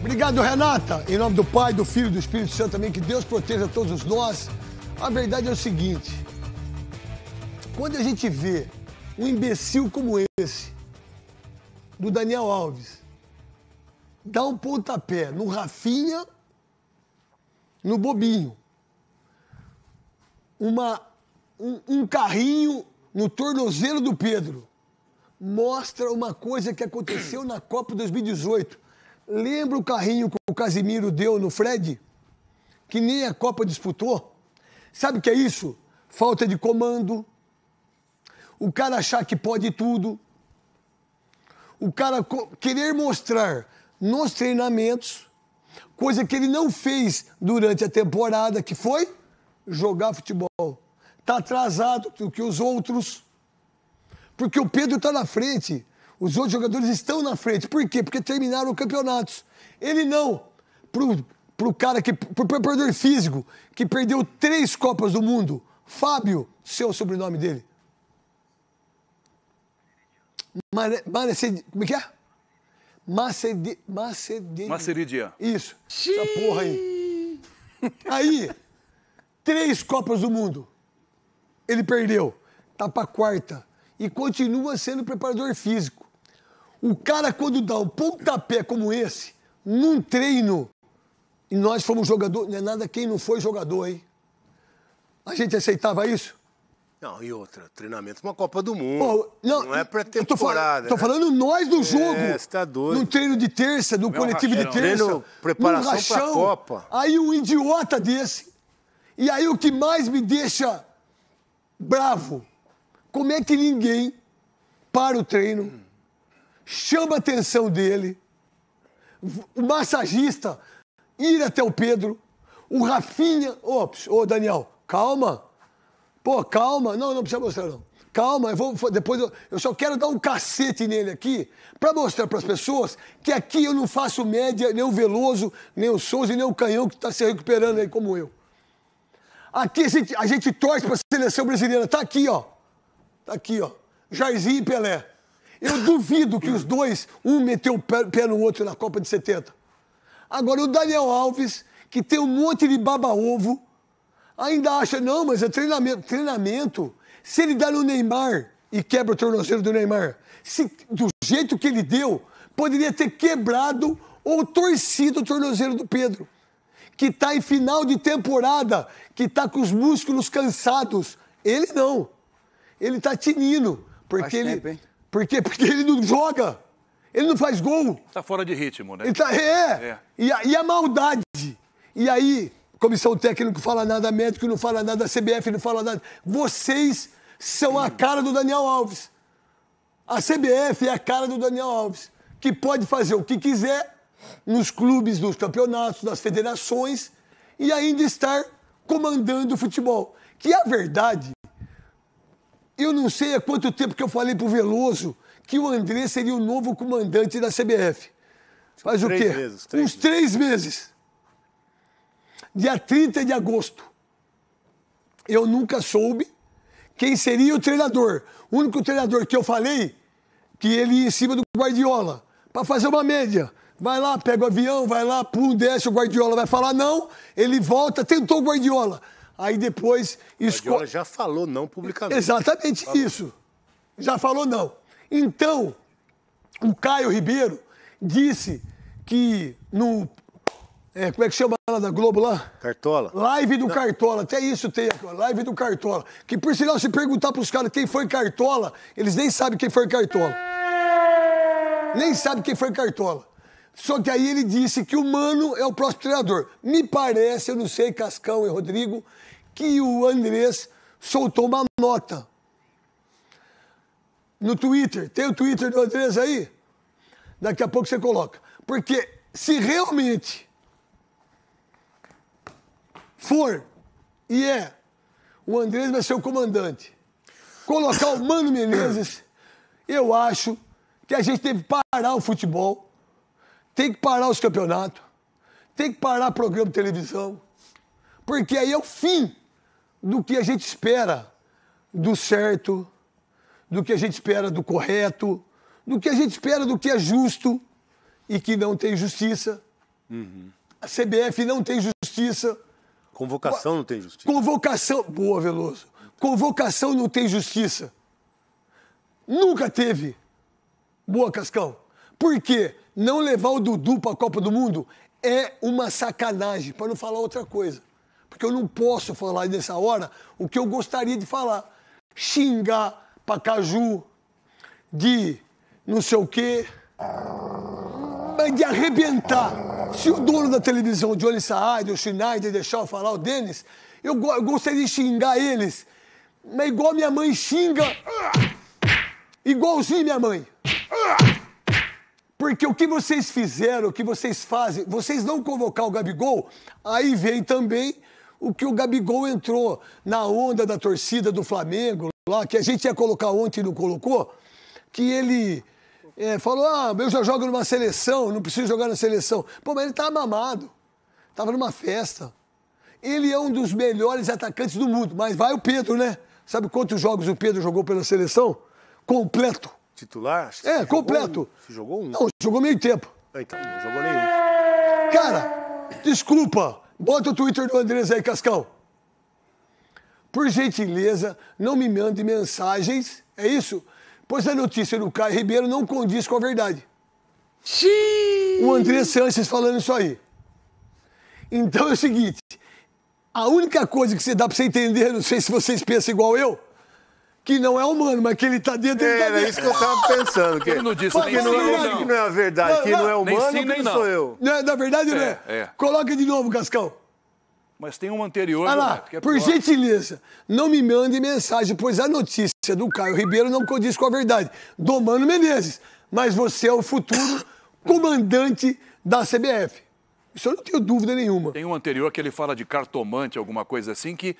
Obrigado, Renata. Em nome do Pai, do Filho e do Espírito Santo também, que Deus proteja todos nós. A verdade é o seguinte: quando a gente vê um imbecil como esse, do Daniel Alves, dá um pontapé no Rafinha, no Bobinho, uma, um, um carrinho no tornozelo do Pedro, mostra uma coisa que aconteceu na Copa 2018 Lembra o carrinho que o Casimiro deu no Fred? Que nem a Copa disputou? Sabe o que é isso? Falta de comando. O cara achar que pode tudo. O cara querer mostrar nos treinamentos coisa que ele não fez durante a temporada, que foi jogar futebol. Está atrasado do que os outros. Porque o Pedro está na frente. Os outros jogadores estão na frente. Por quê? Porque terminaram campeonatos. Ele não. Pro, pro cara que. pro preparador físico que perdeu três Copas do Mundo. Fábio, seu sobrenome dele. Mare, Mare, como é que é? Macedi, Macedi, Isso. Xiii. Essa porra aí. Aí, três Copas do Mundo. Ele perdeu. Tá pra quarta. E continua sendo preparador físico. O cara, quando dá o um pontapé como esse, num treino, e nós fomos jogador, não é nada quem não foi jogador, hein? A gente aceitava isso? Não, e outra, treinamento uma Copa do Mundo. Oh, não, não, é pré-temporada. Estou falando, né? falando, nós do é, jogo. É, você tá doido. Num treino de terça, num Meu coletivo rachão. de terça. Treino, preparação para Copa. Aí um idiota desse. E aí o que mais me deixa bravo, como é que ninguém para o treino, hum chama a atenção dele, o massagista ir até o Pedro, o Rafinha. Ops, ô Daniel, calma. Pô, calma. Não, não precisa mostrar, não. Calma, eu vou, depois eu, eu só quero dar um cacete nele aqui para mostrar para as pessoas que aqui eu não faço média nem o Veloso, nem o Souza e nem o Canhão que está se recuperando aí como eu. Aqui a gente, a gente torce para a seleção brasileira. Tá aqui, ó. Tá aqui, ó. Jairzinho e Pelé. Eu duvido que os dois, um meteu o pé, no outro na Copa de 70. Agora, o Daniel Alves, que tem um monte de baba-ovo, ainda acha, não, mas é treinamento. Treinamento, se ele dá no Neymar e quebra o tornozelo do Neymar, se, do jeito que ele deu, poderia ter quebrado ou torcido o tornozelo do Pedro, que está em final de temporada, que está com os músculos cansados. Ele não. Ele está tinindo, porque Faz ele... Tempo, por quê? Porque ele não joga. Ele não faz gol. Está fora de ritmo, né? Tá, é. é. E, a, e a maldade. E aí, comissão técnica não fala nada, médico não fala nada, CBF não fala nada. Vocês são a cara do Daniel Alves. A CBF é a cara do Daniel Alves, que pode fazer o que quiser nos clubes, nos campeonatos, nas federações e ainda estar comandando o futebol. Que a verdade eu não sei há quanto tempo que eu falei pro Veloso que o André seria o novo comandante da CBF. Faz três o quê? Meses, três Uns três meses. meses. Dia 30 de agosto. Eu nunca soube quem seria o treinador. O único treinador que eu falei que ele ia em cima do Guardiola para fazer uma média. Vai lá, pega o avião, vai lá, pum, desce, o Guardiola vai falar não, ele volta, tentou o Guardiola. Aí depois. Esco... já falou não publicamente. Exatamente falou. isso. Já falou não. Então, o Caio Ribeiro disse que no. É, como é que chama lá da Globo lá? Cartola. Live do não. Cartola, até isso tem aqui, live do Cartola. Que por sinal, se perguntar pros caras quem foi Cartola, eles nem sabem quem foi Cartola. Nem sabem quem foi Cartola. Só que aí ele disse que o Mano é o próximo treinador. Me parece, eu não sei, Cascão e Rodrigo, que o Andrés soltou uma nota no Twitter. Tem o Twitter do Andrés aí? Daqui a pouco você coloca. Porque se realmente for e é, o Andrés vai ser o comandante. Colocar o Mano Menezes, eu acho que a gente deve parar o futebol tem que parar os campeonatos. Tem que parar o programa de televisão. Porque aí é o fim do que a gente espera do certo, do que a gente espera do correto, do que a gente espera do que é justo e que não tem justiça. Uhum. A CBF não tem justiça. Convocação não tem justiça. Convocação. Boa, Veloso. Convocação não tem justiça. Nunca teve. Boa, Cascão. Por quê? não levar o Dudu para a Copa do Mundo é uma sacanagem, para não falar outra coisa. Porque eu não posso falar nessa hora o que eu gostaria de falar. Xingar caju, de não sei o quê, mas de arrebentar. Se o dono da televisão, Johnny Saad, o Schneider, deixar eu falar, o Denis, eu, eu gostaria de xingar eles, mas igual minha mãe xinga, igualzinho minha mãe. Porque o que vocês fizeram, o que vocês fazem, vocês não convocar o Gabigol, aí vem também o que o Gabigol entrou na onda da torcida do Flamengo, lá, que a gente ia colocar ontem e não colocou, que ele é, falou: ah, eu já jogo numa seleção, não preciso jogar na seleção. Pô, mas ele tá mamado, tava numa festa. Ele é um dos melhores atacantes do mundo, mas vai o Pedro, né? Sabe quantos jogos o Pedro jogou pela seleção? Completo titular? É, completo. Jogou um, jogou um? Não, jogou meio tempo. Ah, então, não jogou nenhum. Cara, desculpa. Bota o Twitter do Andrés aí, Cascão. Por gentileza, não me mande mensagens, é isso? Pois a notícia do Caio Ribeiro não condiz com a verdade. Xiii. O Andrés Sanches falando isso aí. Então é o seguinte, a única coisa que você dá pra você entender, não sei se vocês pensam igual eu, que não é humano, mas que ele está dentro dele. Tá Era tá isso que eu estava pensando. Que, ele não disse Porque não, sim, é, não. Que não é a verdade, não, que não é humano, nem sim, nem não. sou eu. Não, na verdade, é, não é. é. Coloca de novo, Cascão. Mas tem um anterior. Olha lá, é por pior. gentileza, não me mande mensagem, pois a notícia do Caio Ribeiro não condiz com a verdade. Do Mano Menezes. Mas você é o futuro comandante da CBF. Isso eu não tenho dúvida nenhuma. Tem um anterior que ele fala de cartomante, alguma coisa assim, que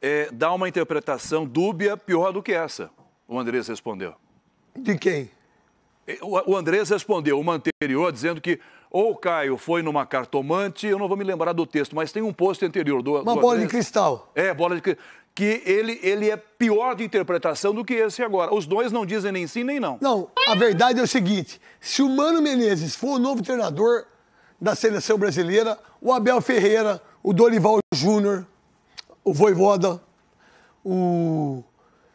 é, dá uma interpretação dúbia pior do que essa, o Andrés respondeu. De quem? É, o Andrés respondeu uma anterior dizendo que ou o Caio foi numa cartomante, eu não vou me lembrar do texto, mas tem um post anterior do. Uma do bola de cristal. É, bola de cristal. Que ele, ele é pior de interpretação do que esse agora. Os dois não dizem nem sim nem não. Não, a verdade é o seguinte: se o Mano Menezes for o novo treinador da seleção brasileira, o Abel Ferreira, o Dorival Júnior, o Voivoda, o.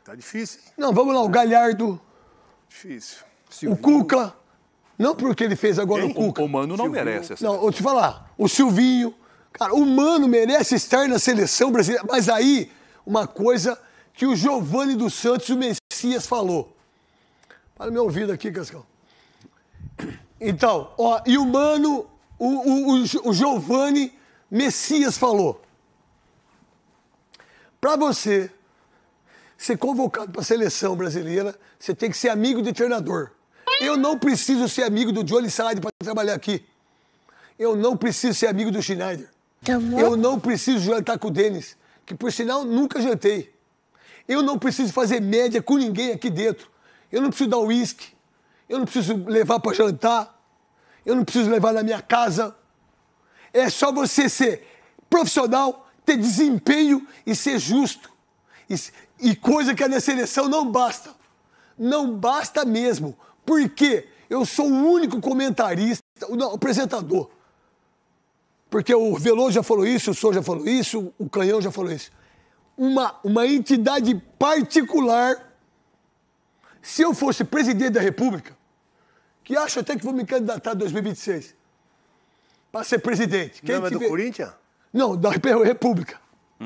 Tá difícil. Não, vamos lá, o Galhardo. Difícil. Silvinho. O Cuca. Não porque ele fez agora Quem? o Cuca. O, o Mano não Silvinho. merece essa. Não, vou te falar. O Silvinho. Cara, o Mano merece estar na seleção brasileira. Mas aí, uma coisa que o Giovanni dos Santos, o Messias, falou. Para meu ouvido aqui, Cascão. Então, ó, e o Mano, o, o, o, o Giovanni Messias falou. Para você ser convocado para a seleção brasileira, você tem que ser amigo de treinador. Eu não preciso ser amigo do Johnny Salade para trabalhar aqui. Eu não preciso ser amigo do Schneider. Tá eu não preciso jantar com o Denis, que por sinal nunca jantei. Eu não preciso fazer média com ninguém aqui dentro. Eu não preciso dar uísque. Eu não preciso levar para jantar. Eu não preciso levar na minha casa. É só você ser profissional ter desempenho e ser justo. E, e coisa que a minha seleção não basta. Não basta mesmo. Porque eu sou o único comentarista, não, apresentador. Porque o Veloso já falou isso, o Sou já falou isso, o Canhão já falou isso. Uma, uma entidade particular. Se eu fosse presidente da República, que acho até que vou me candidatar em 2026 para ser presidente. Quem não, é tiver... do Corinthians? Não, da República. Hum?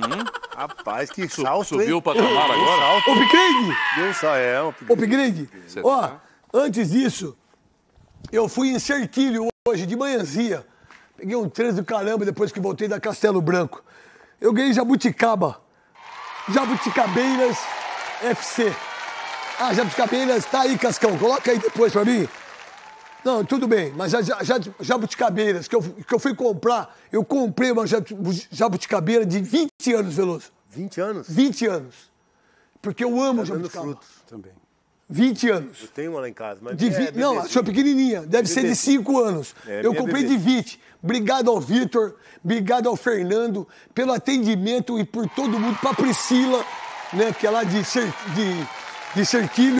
Rapaz, que sal salto, Subiu hein? o patamar agora? Upgrade! Deus só é. Upgrade. Ó, tá? antes disso, eu fui em Cerquilho hoje, de manhãzinha. Peguei um trânsito do caramba depois que voltei da Castelo Branco. Eu ganhei Jabuticaba. Jabuticabeiras FC. Ah, Jabuticabeiras, tá aí, Cascão. Coloca aí depois pra mim. Não, tudo bem, mas as, jabuticabeiras que eu, que eu fui comprar, eu comprei uma jabuticabeira de 20 anos, Veloso. 20 anos? 20 anos. Porque eu amo tá jabuticaba. frutos também. 20 anos. Eu tenho uma lá em casa, mas. De é vi... é, não, a sua pequenininha, deve ser de 5 anos. É, eu comprei bebê. de 20. Obrigado ao Vitor, obrigado ao Fernando pelo atendimento e por todo mundo, para Priscila, né, que é lá de, Cer... de, de Cerquilho,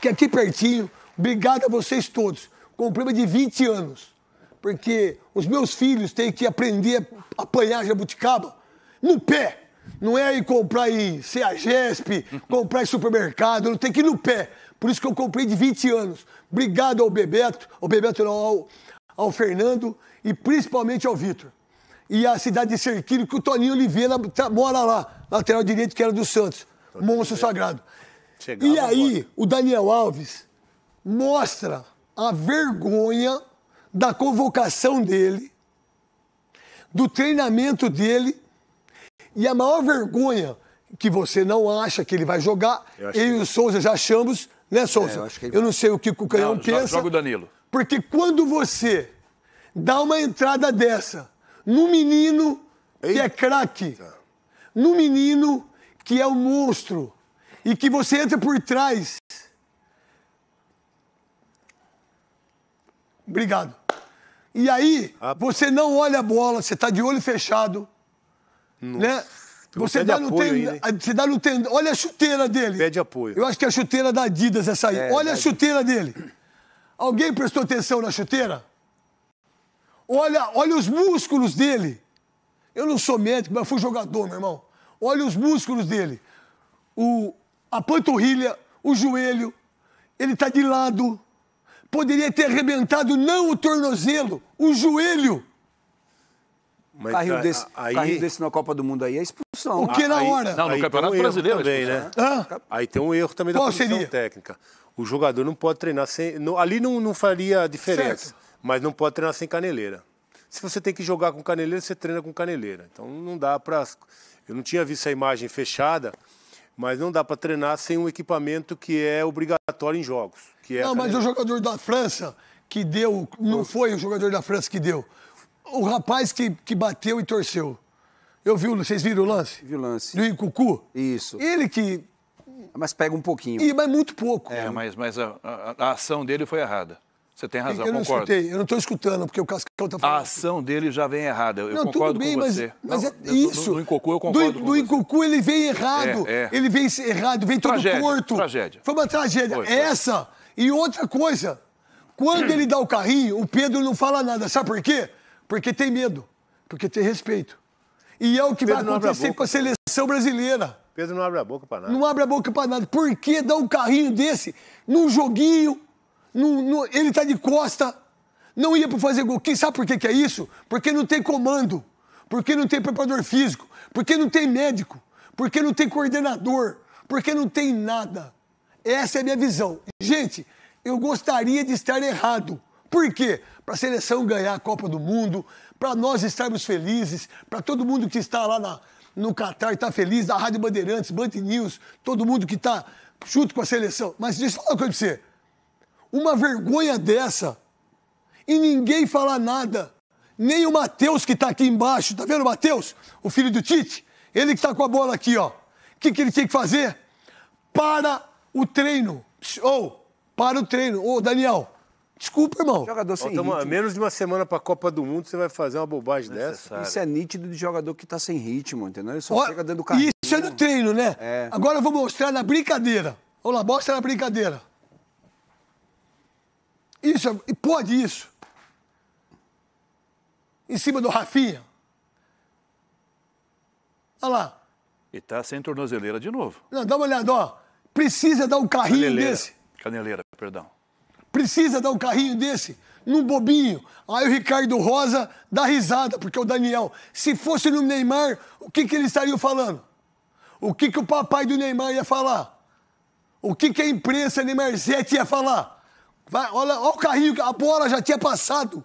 que é aqui pertinho. Obrigado a vocês todos. Com um de 20 anos. Porque os meus filhos têm que aprender a apanhar jabuticaba no pé. Não é ir comprar em CEAGESP, comprar em supermercado, não tem que ir no pé. Por isso que eu comprei de 20 anos. Obrigado ao Bebeto, ao Bebeto não, ao, ao Fernando e principalmente ao Vitor. E à cidade de Cerquilho, que o Toninho Oliveira tá, mora lá, lateral direito, que era do Santos. Monstro Sagrado. Chegava e aí, o Daniel Alves, mostra a vergonha da convocação dele, do treinamento dele, e a maior vergonha que você não acha que ele vai jogar, eu, eu e o Souza já achamos, né, Souza? É, eu, eu, não sei o que o Canhão não, pensa. Joga o Danilo. Porque quando você dá uma entrada dessa no menino Ei. que é craque, no menino que é o um monstro, e que você entra por trás Obrigado. E aí, ah, você não olha a bola, você está de olho fechado. Nossa. Né? né? Você dá, no tend... aí, você dá no tendão. Olha a chuteira dele. Pede apoio. Eu acho que é a chuteira da Adidas essa aí. É, olha a chuteira dele. Alguém prestou atenção na chuteira? Olha, olha os músculos dele. Eu não sou médico, mas fui jogador, meu irmão. Olha os músculos dele. O, a panturrilha, o joelho, ele tá de lado poderia ter arrebentado não o tornozelo, o joelho. Mas carrinho, desse, aí, carrinho desse na Copa do Mundo aí é expulsão. O que na aí, hora? Não, no aí Campeonato um Brasileiro também, né? Ah? Aí tem um erro também Qual da comissão seria? técnica. O jogador não pode treinar sem... No, ali não, não faria diferença, certo. mas não pode treinar sem caneleira. Se você tem que jogar com caneleira, você treina com caneleira. Então não dá para... Eu não tinha visto a imagem fechada, mas não dá para treinar sem um equipamento que é obrigatório em jogos. Que é não, mas o jogador da França que deu, não foi o jogador da França que deu, o rapaz que, que bateu e torceu. Eu vi, vocês viram o lance? Vi o lance. Do Cucu. Isso. Ele que... Mas pega um pouquinho. E, mas muito pouco. É, mas, mas a, a, a ação dele foi errada. Você tem razão, eu não Escutei, eu não estou escutando, porque o Cascão está falando. A ação dele já vem errada, eu não, concordo bem, com mas, você. Mas não, é isso. do no Incocu eu concordo do, com Incocu ele vem errado, é, é. ele vem errado, vem tragédia, todo torto. Tragédia. Foi uma tragédia. Foi, é foi. Essa e outra coisa, quando ele dá o carrinho, o Pedro não fala nada. Sabe por quê? Porque tem medo, porque tem respeito. E é o que Pedro vai acontecer com a seleção brasileira. Pedro não abre a boca para nada. Não abre a boca para nada. Por que dar um carrinho desse num joguinho não, não, ele está de costa, não ia para fazer gol. Quem sabe por que, que é isso? Porque não tem comando, porque não tem preparador físico, porque não tem médico, porque não tem coordenador, porque não tem nada. Essa é a minha visão. Gente, eu gostaria de estar errado. Por quê? Para a seleção ganhar a Copa do Mundo, para nós estarmos felizes, para todo mundo que está lá na, no Catar estar tá feliz, da Rádio Bandeirantes, Band News, todo mundo que está junto com a seleção. Mas deixa eu falar uma coisa para você uma vergonha dessa e ninguém falar nada. Nem o Matheus que está aqui embaixo, tá vendo o Matheus? O filho do Tite? Ele que está com a bola aqui, ó. O que, que ele tinha que fazer? Para o treino. Ou, oh, para o treino. Ô, oh, Daniel, desculpa, irmão. Jogador sem ritmo. Menos de uma semana para a Copa do Mundo, você vai fazer uma bobagem Necessário. dessa? Isso é nítido de jogador que está sem ritmo, entendeu? Ele só Ó, chega dando carrinho. Isso é no treino, né? É. Agora eu vou mostrar na brincadeira. Olha lá, mostra na brincadeira. Isso, é, e pode isso. Em cima do Rafinha. Olha lá. E tá sem tornozeleira de novo. Não, dá uma olhada, ó. Precisa dar um carrinho Caneleira. desse. Caneleira, perdão. Precisa dar um carrinho desse num bobinho. Aí o Ricardo Rosa dá risada, porque o Daniel. Se fosse no Neymar, o que, que eles estariam falando? O que, que o papai do Neymar ia falar? O que, que a imprensa Neymar Zete ia falar? Vai, olha, olha o carrinho, a bola já tinha passado.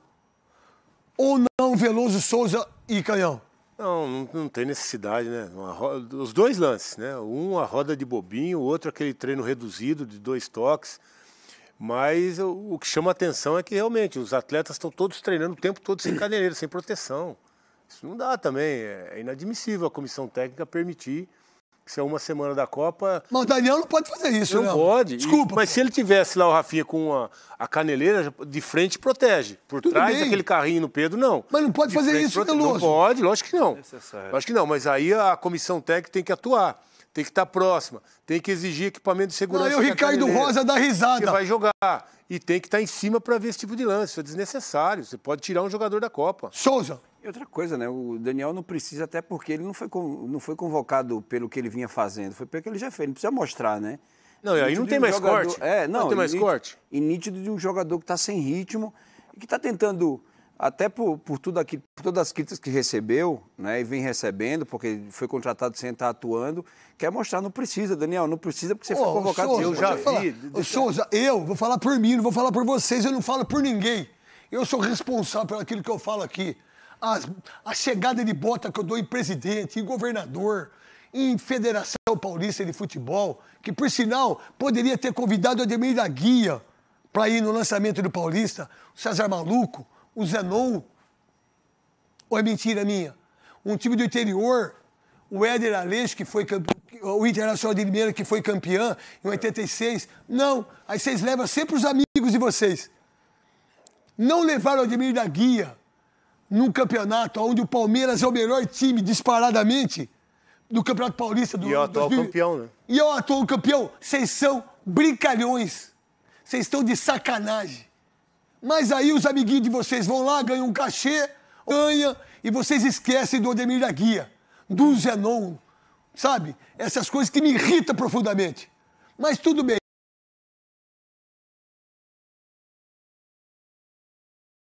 Ou não, Veloso, Souza e Canhão? Não, não, não tem necessidade, né? Roda, os dois lances, né? Um a roda de bobinho, o outro aquele treino reduzido de dois toques. Mas o, o que chama atenção é que realmente os atletas estão todos treinando o tempo todo sem cadeira, sem proteção. Isso não dá também. É, é inadmissível a comissão técnica permitir se é uma semana da Copa. Mas o Daniel não pode fazer isso, Não, não. Né? pode. Desculpa. E, mas se ele tivesse lá o Rafinha com a, a caneleira, de frente protege. Por Tudo trás bem. daquele carrinho no Pedro, não. Mas não pode de fazer isso, prote... Não pode, lógico que não. É lógico que não, mas aí a comissão técnica tem que atuar tem que estar próxima, tem que exigir equipamento de segurança. Não, e o Ricardo Rosa dá risada. Você vai jogar e tem que estar em cima para ver esse tipo de lance. Isso é desnecessário. Você pode tirar um jogador da Copa. Souza. E outra coisa, né? O Daniel não precisa, até porque ele não foi, não foi convocado pelo que ele vinha fazendo, foi pelo que ele já fez. Ele não precisa mostrar, né? Não, e aí não tem mais jogador, corte. É, não, não tem mais corte. E nítido de um jogador que está sem ritmo e que está tentando até por, por, tudo aqui, por todas as críticas que recebeu né, e vem recebendo, porque foi contratado sem estar atuando, quer mostrar, não precisa, Daniel, não precisa porque você oh, foi convocado. Souza, eu já vi. Souza, eu vou falar por mim, não vou falar por vocês, eu não falo por ninguém. Eu sou responsável por aquilo que eu falo aqui. a chegada de bota que eu dou em presidente, em governador, em Federação Paulista de Futebol, que, por sinal, poderia ter convidado o Ademir da Guia para ir no lançamento do Paulista, o César Maluco, o Zenon, ou é mentira minha? Um time do interior, o Éder Aleixo, que foi o Internacional de Limeira, que foi campeão em 86. Não, aí vocês levam sempre os amigos de vocês. Não levaram o Ademir da Guia num campeonato onde o Palmeiras é o melhor time disparadamente do Campeonato Paulista do E é o atual 2000. campeão, né? E é o atual campeão. Vocês são brincalhões. Vocês estão de sacanagem. Mas aí os amiguinhos de vocês vão lá, ganham um cachê, ganha, e vocês esquecem do Odemir da Guia, do Zenon, sabe? Essas coisas que me irritam profundamente. Mas tudo bem.